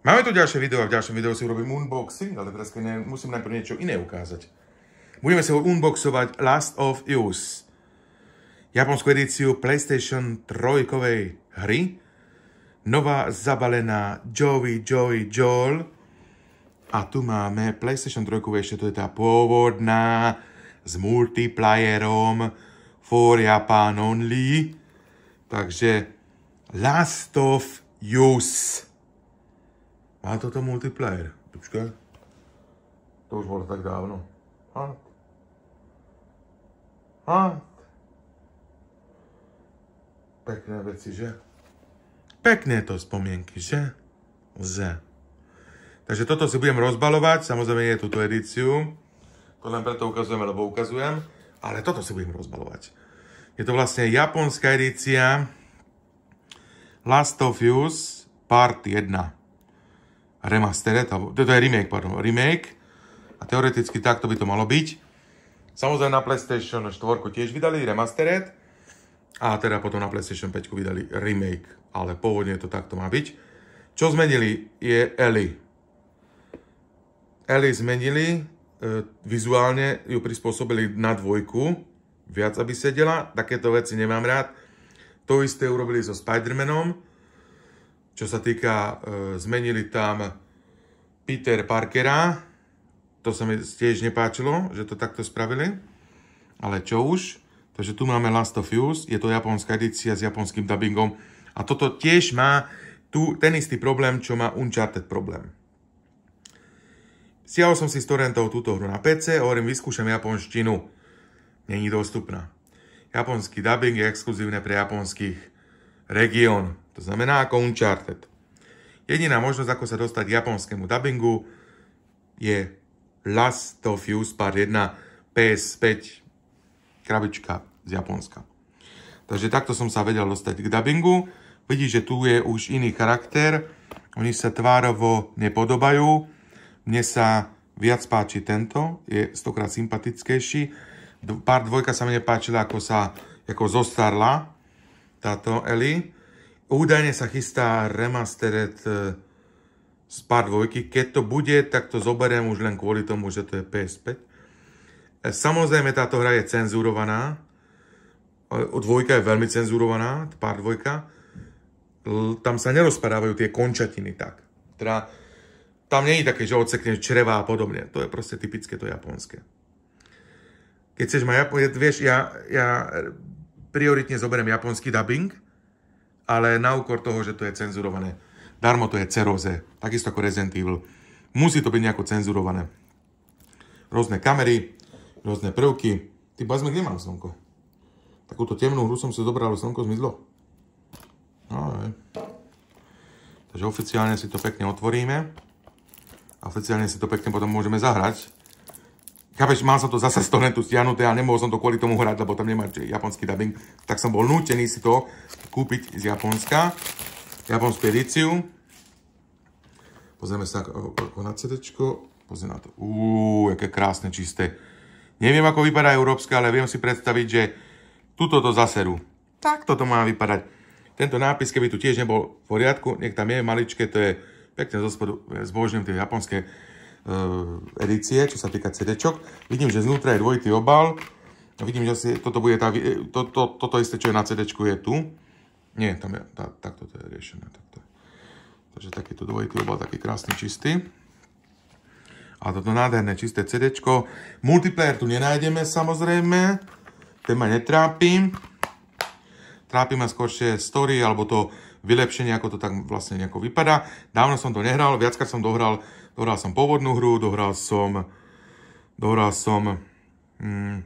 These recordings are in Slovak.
Máme tu ďalšie video a v ďalšom videu si urobím unboxing, ale teraz ne, musím najprv niečo iné ukázať. Budeme sa unboxovať Last of Us, japonskú edíciu PlayStation 3 hry, nová zabalená Joey, Joey, Joel. A tu máme PlayStation 3, ešte to je tá pôvodná s multiplayerom for Japan only. Takže Last of Us. Má toto multiplayer. Počkej. To už bolo tak dávno. Hunt. Hunt. Pekné veci, že? Pekné to spomienky, že? Že. Takže toto si budem rozbalovať, samozrejme je túto edíciu. To len preto ukazujem, lebo ukazujem. Ale toto si budem rozbalovať. Je to vlastne japonská edícia Last of Us Part 1. Remastered alebo toto je remake, pardon, remake. A teoreticky takto by to malo byť. Samozrejme na PlayStation 4 tiež vydali remastered. A teda potom na PlayStation 5 vydali remake, ale pôvodne to takto má byť. Čo zmenili je Ellie. Ellie zmenili, e, vizuálne ju prispôsobili na dvojku, viac aby sedela, takéto veci nemám rád. To isté urobili so Spider-Manom, čo sa týka, e, zmenili tam Peter Parkera, to sa mi tiež nepáčilo, že to takto spravili, ale čo už. Takže tu máme Last of Us, je to japonská edícia s japonským dubbingom a toto tiež má tu ten istý problém, čo má Uncharted problém. Stiahol som si z torrentov túto hru na PC, hovorím, vyskúšam japonštinu. Není dostupná. Japonský dubbing je exkluzívne pre japonských región. To znamená ako Uncharted. Jediná možnosť, ako sa dostať k japonskému dubbingu, je Last of Us Part 1 PS5 krabička z Japonska. Takže takto som sa vedel dostať k dubbingu. Vidíš, že tu je už iný charakter. Oni sa tvárovo nepodobajú. Mne sa viac páči tento, je stokrát sympatickejší. Part dvojka sa mi nepáčila, ako sa ako zostarla táto Ellie Údajne sa chystá remastered e, z pár dvojky. Keď to bude, tak to zoberiem už len kvôli tomu, že to je PS5. E, samozrejme, táto hra je cenzurovaná. E, dvojka je veľmi cenzurovaná, pár dvojka. Tam sa nerozpadávajú tie končatiny tak. Teda, tam není také, že odsekneš čreva a podobne. To je proste typické to japonské. Keď chceš mať, vieš, ja, ja prioritne zoberiem japonský dubbing, ale na úkor toho, že to je cenzurované. Darmo to je ceroze, takisto ako Resident Evil. Musí to byť nejako cenzurované. Rôzne kamery, rôzne prvky. Ty bazme, kde mám slnko? Takúto temnú hru som si zobral, ale slnko zmizlo. No, Takže oficiálne si to pekne otvoríme. A oficiálne si to pekne potom môžeme zahrať. Chápeš, mal som to zase z torrentu stiahnuté a nemohol som to kvôli tomu hrať, lebo tam nemá japonský dubbing. Tak som bol nútený si to kúpiť z Japonska. Japonskú edíciu. Pozrieme sa ako na CD. Pozrieme na to. Uuu, aké krásne, čisté. Neviem, ako vypadá európska, ale viem si predstaviť, že tuto to zaseru. Tak toto má vypadať. Tento nápis, keby tu tiež nebol v poriadku, nech tam je maličké, to je pekne zo spodu, zbožňujem tie japonské Eh, edície, čo sa týka CD-čok. Vidím, že znútra je dvojitý obal. Vidím, že toto, bude tá, eh, to, to, toto isté, čo je na cd je tu. Nie, tam je, tá, takto to je riešené. Takto. Takže takýto dvojitý obal, taký krásny, čistý. A toto nádherné, čisté cd -čko. Multiplayer tu nenájdeme, samozrejme. Ten ma netrápi. Trápi ma skôršie story, alebo to vylepšenie, ako to tak vlastne nejako vypadá. Dávno som to nehral, viackrát som dohral Dohral som pôvodnú hru, dohral som, dohral som Hmm,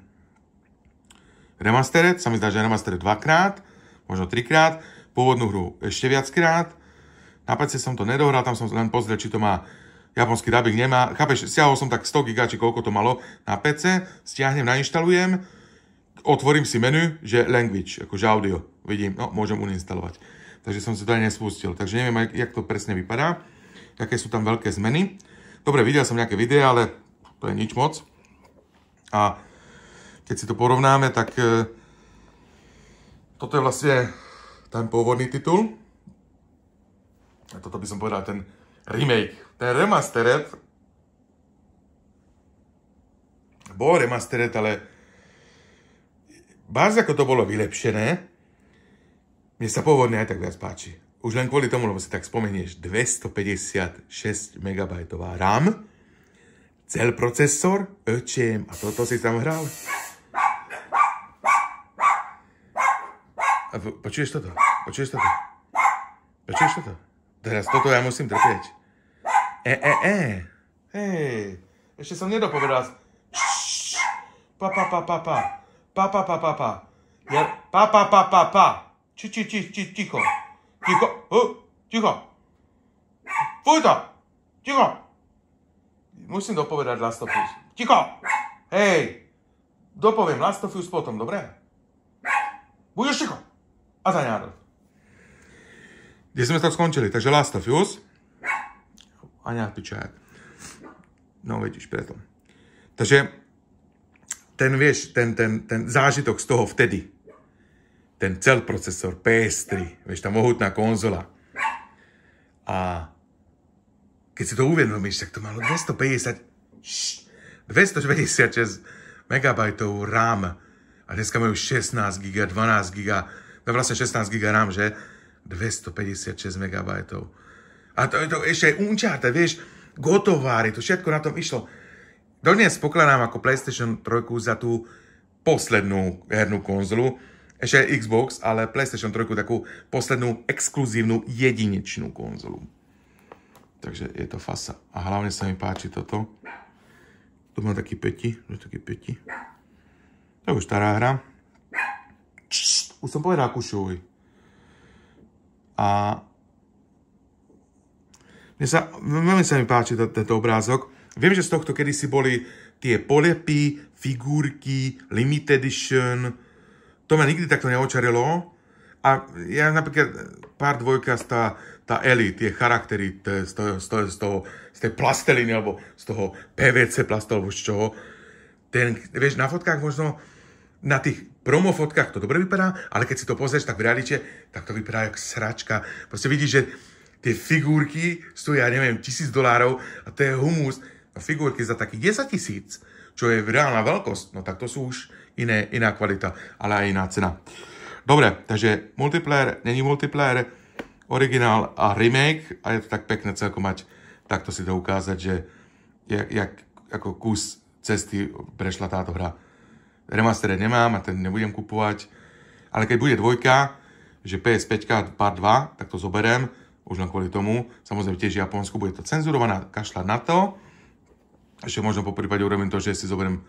Remastered, sa mi zdá, že Remastered dvakrát, možno trikrát, pôvodnú hru ešte viackrát. Na PC som to nedohral, tam som len pozrel, či to má japonský dubbing nemá. Chápeš, stiahol som tak 100 GB, či koľko to malo na PC, stiahnem, nainštalujem, otvorím si menu, že language, akože audio, vidím, no môžem uninstalovať. Takže som si to aj nespustil, takže neviem, jak to presne vypadá aké sú tam veľké zmeny. Dobre, videl som nejaké videá, ale to je nič moc. A keď si to porovnáme, tak e, toto je vlastne ten pôvodný titul. A toto by som povedal ten remake. Ten remastered bol remastered, ale bárs ako to bolo vylepšené, mne sa pôvodne aj tak viac páči. Už len kvôli tomu, lebo si tak spomenieš, 256 MB RAM, cel procesor, ÖČM, a toto si tam hral. A počuješ toto? Počuješ toto? Počuješ toto? Teraz toto ja musím trpieť. E, e, e. Hej, ešte som nedopovedal. Pa, pa, pa, pa, pa. Pa, pa, pa, pa, pa. Ja, pa, pa, pa, pa, pa. Či, či, či, či, ticho. Тихо. О, ticho. Fuj to. Ticho. Musím dopovedať Lastofius. Ticho. Hej. Dopoviem Lastofius potom, dobre? Budeš ticho. A za Adolf. Kde sme to skončili? Takže Lastofius. A ňa pičák. No vidíš, preto. Takže ten, vieš, ten, ten, ten zážitok z toho vtedy, ten cel procesor, PS3, vieš, tá mohutná konzola. A keď si to uvedomíš, tak to malo 250, 256 MB RAM. A dneska majú 16 GB, 12 GB, no vlastne 16 GB RAM, že? 256 MB. A to je to ešte aj unčáte, vieš, gotovári, to všetko na tom išlo. Dodnes pokladám ako PlayStation 3 za tú poslednú hernú konzolu, ešte Xbox, ale PlayStation 3 takú poslednú exkluzívnu jedinečnú konzolu. Takže je to fasa. A hlavne sa mi páči toto. To má taký peti, tu taký peti. To už stará hra. Už som povedal kušuj. A mne sa, veľmi sa mi páči tento obrázok. Viem, že z tohto kedysi boli tie polepy, figurky, limited edition, to ma nikdy takto neočarilo. A ja napríklad pár dvojka z tá, tá Eli, tie charaktery z, toho, z, toho, z, toho, z tej plasteliny, alebo z toho PVC plastel alebo z čoho. Ten, vieš, na fotkách možno, na tých promo fotkách to dobre vypadá, ale keď si to pozrieš tak v realite, tak to vypadá jak sračka. Proste vidíš, že tie figurky stojí, ja neviem, tisíc dolárov a to je humus. A figurky za takých 10 tisíc čo je reálna veľkosť, no tak to sú už iné, jiná kvalita, ale aj jiná cena. Dobre, takže multiplayer, není multiplayer, originál a remake a je to tak pekné celkom mať takto si to ukázať, že jak, jak, ako kus cesty prešla táto hra. Remastered nemám a ten nebudem kupovať, ale keď bude dvojka, že PS5 part 2, tak to zoberiem, už len kvôli tomu. Samozrejme tiež v Japonsku bude to cenzurovaná, kašľať na to. Ešte možno po prípade urobím to, že si zoberiem e,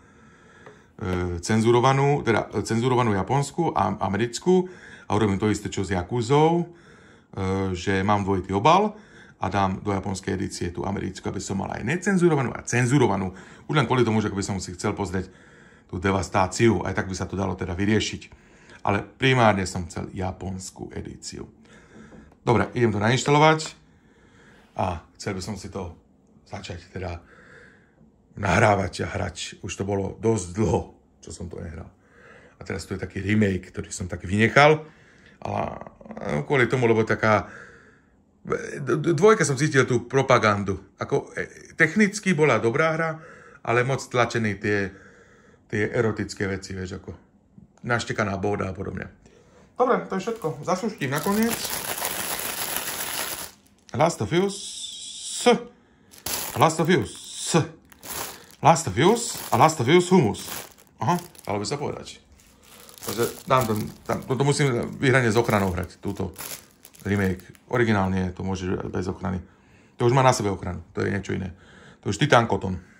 cenzurovanú, teda e, cenzurovanú japonskú a americkú a urobím to isté, čo s Jakuzou, e, že mám dvojitý obal a dám do japonskej edície tú americkú, aby som mal aj necenzurovanú a cenzurovanú. Už len kvôli tomu, že by som si chcel pozrieť tú devastáciu, aj tak by sa to dalo teda vyriešiť. Ale primárne som chcel japonskú edíciu. Dobre, idem to nainštalovať a chcel by som si to začať teda nahrávať a hrať. Už to bolo dosť dlho, čo som to nehral. A teraz to je taký remake, ktorý som tak vynechal. A kvôli tomu, lebo taká... Dvojka som cítil tú propagandu. Ako e, technicky bola dobrá hra, ale moc tlačený tie, tie erotické veci, vieš, ako naštekaná boda a podobne. Dobre, to je všetko. Zasúštím nakoniec. Last of Us. Last of Us. Last of Us a Last of Us Humus. Aha, dalo by sa povedať. Takže dám tam, tam toto musím vyhranie s ochranou hrať, túto remake. Originálne to môže bez ochrany. To už má na sebe ochranu, to je niečo iné. To už Titan Cotton.